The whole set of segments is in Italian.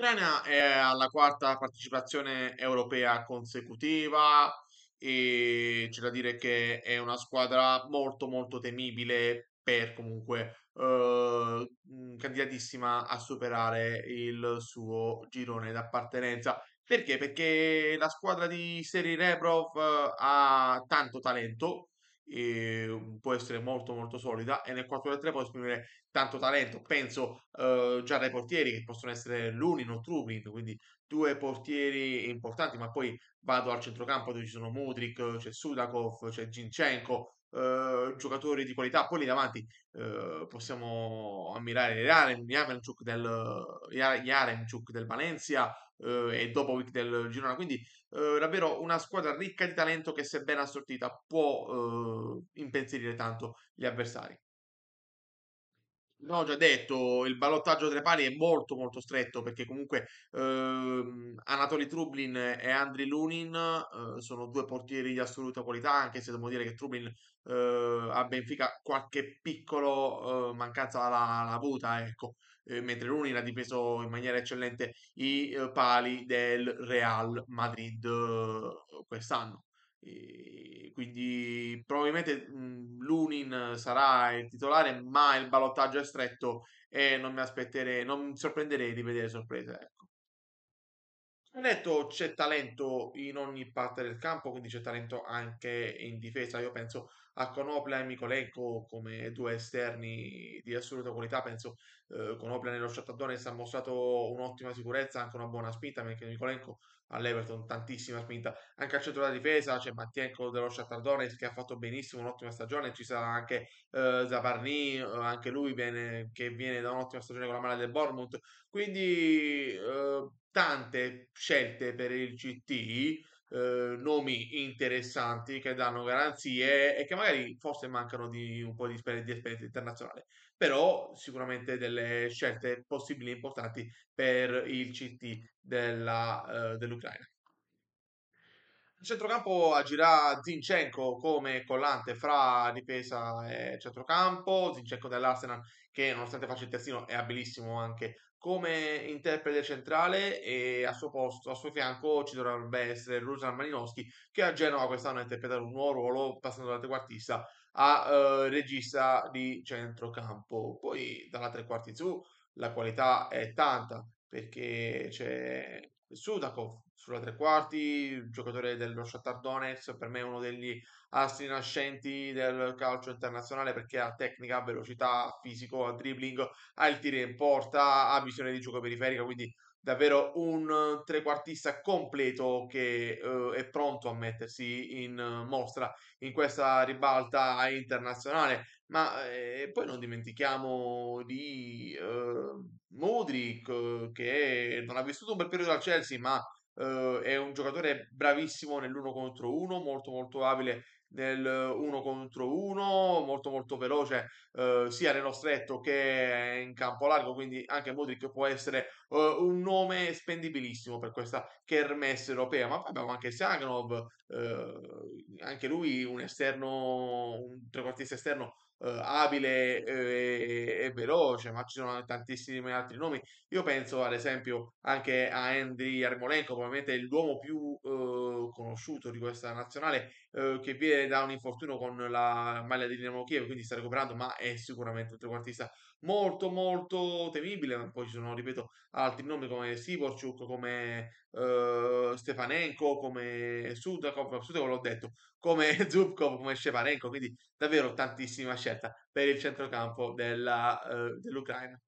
L'Ucraina è alla quarta partecipazione europea consecutiva e c'è da dire che è una squadra molto molto temibile per comunque eh, mm, candidatissima a superare il suo girone d'appartenenza. Perché? Perché la squadra di Seri Rebrov eh, ha tanto talento, Ehm, può essere molto molto solida e nel 4-3 può esprimere tanto talento. Penso eh, già dai portieri che possono essere Lunin o Trubin, quindi due portieri importanti, ma poi vado al centrocampo dove ci sono Mudrik, c'è Sudakov, c'è Gincenko, eh, uhm, giocatori di qualità. Poi lì davanti eh, possiamo ammirare Jaremchuk del, del Valencia, eh, e dopo week del Girona. Quindi eh, davvero una squadra ricca di talento che se ben assortita può eh, impensierire tanto gli avversari. No, ho già detto, il ballottaggio tra i pari è molto molto stretto perché comunque ehm, Anatoly Trublin e Andriy Lunin eh, sono due portieri di assoluta qualità, anche se devo dire che Trublin eh, a Benfica qualche piccolo eh, mancanza l'ha, l'ha, avuta, ecco, eh, mentre Lunin ha difeso in maniera eccellente i eh, pali del Real Madrid eh, quest'anno quindi probabilmente mh, mhmm, Lunin sarà il titolare, ma il ballottaggio è stretto e non mi aspetterei, non mi sorprenderei di vedere sorprese. Ecco. Come detto, c'è talento in ogni parte del campo, quindi c'è talento anche in difesa. Io penso a Conopla e Mikolenko come due esterni di assoluta qualità. Penso eh, Conopla nello shot Adonis ha mostrato un'ottima sicurezza, anche una buona spinta, mentre Mikolenko all'Everton tantissima spinta. Anche al centro della difesa c'è Mattienko dello shot che ha fatto benissimo un'ottima stagione, ci sarà anche eh, Zabarni, eh, anche lui viene, che viene da un'ottima stagione con la mano del Bournemouth. Quindi eh, tante scelte per il CT eh, nomi interessanti che danno garanzie e che magari forse mancano di un po' di, esper- di esperienza internazionale, però sicuramente delle scelte possibili e importanti per il CT della, eh, dell'Ucraina. Il centrocampo agirà Zinchenko come collante fra difesa e centrocampo, Zinchenko dell'Arsenal che nonostante faccia il terzino, è abilissimo anche come interprete centrale e a suo posto, a suo fianco ci dovrebbe essere Rusan Malinowski che a Genova quest'anno ha interpretato un nuovo ruolo passando da trequartista a eh, regista di centrocampo. Poi dalla trequarti su la qualità è tanta perché c'è Sudakov sulla tre quarti, giocatore dello Shakhtar Donetsk, per me è uno degli astri nascenti del calcio internazionale perché ha tecnica, velocità, fisico, ha dribbling, ha il tiro in porta, ha visione di gioco periferica, quindi davvero un eh, trequartista completo che eh, è pronto a mettersi in eh, mostra in questa ribalta internazionale. Ma eh, poi non dimentichiamo di eh, Modric che non ha vissuto un bel periodo al Chelsea, ma eh, è un giocatore bravissimo nell'uno contro uno, molto molto abile nel uno contro uno, molto molto veloce eh, sia nello stretto che in campo largo, quindi anche Modric può essere uh, un nome spendibilissimo per questa kermesse europea, ma poi abbiamo anche Saganov, uh, anche lui un esterno, un trequartista esterno Uh, abile uhm, e, e, veloce, ma ci sono tantissimi altri nomi. Io penso ad esempio anche a Andriy Armolenko, probabilmente l'uomo più uh, conosciuto di questa nazionale eh, che viene da un infortunio con la maglia di Dinamo Kiev, quindi sta recuperando, ma è sicuramente un trequartista molto molto temibile, ma poi ci sono, ripeto, altri nomi come Sivorchuk, come eh, Stefanenko, come Sudakov, Sudakov l'ho detto, come Zubkov, come Stefanenko, quindi davvero tantissima scelta per il centrocampo della, eh, dell'Ucraina.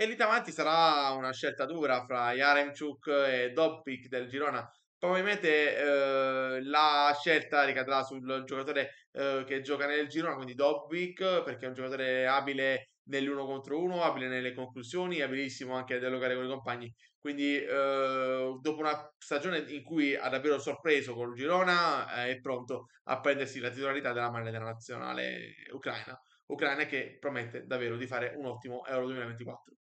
E lì davanti sarà una scelta dura fra Jaremchuk e Dobbik del Girona Probabilmente eh, la scelta ricadrà sul giocatore eh, che gioca nel girone, quindi Dobbik, perché è un giocatore abile nell'uno contro uno, abile nelle conclusioni, abilissimo anche a dialogare con i compagni. Quindi eh, dopo una stagione in cui ha davvero sorpreso con il Girona, eh, è pronto a prendersi la titolarità della maglia della nazionale ucraina. Ucraina che promette davvero di fare un ottimo Euro 2024.